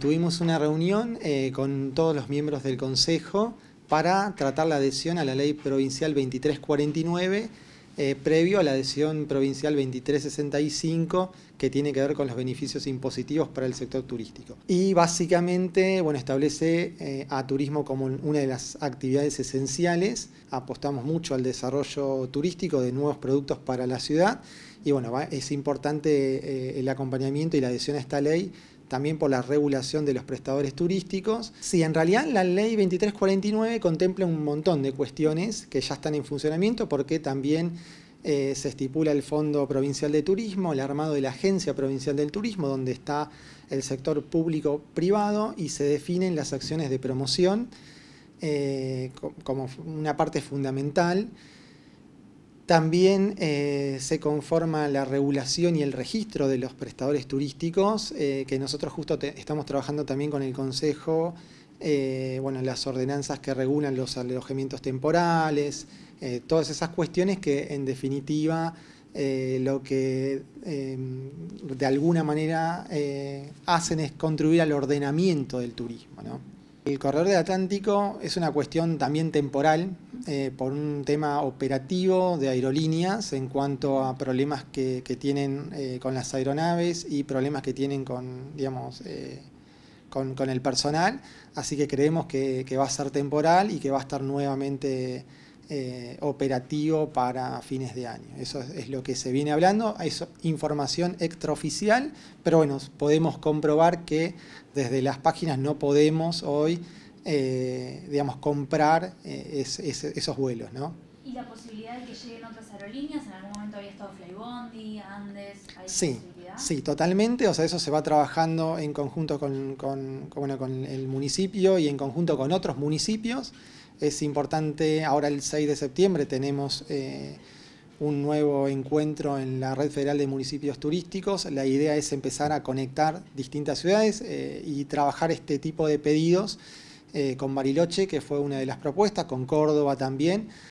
tuvimos una reunión eh, con todos los miembros del Consejo para tratar la adhesión a la ley provincial 2349, eh, previo a la adhesión provincial 2365, que tiene que ver con los beneficios impositivos para el sector turístico. Y básicamente, bueno, establece eh, a turismo como una de las actividades esenciales. Apostamos mucho al desarrollo turístico de nuevos productos para la ciudad y bueno, es importante eh, el acompañamiento y la adhesión a esta ley también por la regulación de los prestadores turísticos. Sí, en realidad la ley 2349 contempla un montón de cuestiones que ya están en funcionamiento porque también eh, se estipula el Fondo Provincial de Turismo, el armado de la Agencia Provincial del Turismo, donde está el sector público-privado y se definen las acciones de promoción eh, como una parte fundamental. También eh, se conforma la regulación y el registro de los prestadores turísticos, eh, que nosotros justo estamos trabajando también con el Consejo, eh, bueno, las ordenanzas que regulan los alojamientos temporales, todas esas cuestiones que en definitiva lo que em, de alguna manera hacen es contribuir al ordenamiento del turismo. El corredor del Atlántico es una cuestión también temporal, eh, por un tema operativo de aerolíneas en cuanto a problemas que, tienen eh, con las aeronaves y problemas que tienen con, eh, con, el personal. Así que creemos que, va a ser temporal y que va a estar nuevamente operativo para fines de año. Eso es, es, lo que se viene hablando. Es información extraoficial, pero bueno, podemos comprobar que desde las páginas no podemos hoy eh, digamos, comprar eh, esos vuelos, ¿Y la posibilidad de que lleguen otras aerolíneas? ¿En algún momento había estado Flybondi, Andes? ¿Hay sí, sí, totalmente. O sea, eso se va trabajando en conjunto con, el municipio y en conjunto con otros municipios. Es importante, ahora el 6 de septiembre tenemos... Eh, un nuevo encuentro en la Red Federal de Municipios Turísticos. La idea es empezar a conectar distintas ciudades y trabajar este tipo de pedidos eh, con Mariloche, que fue una de las propuestas, con Córdoba también,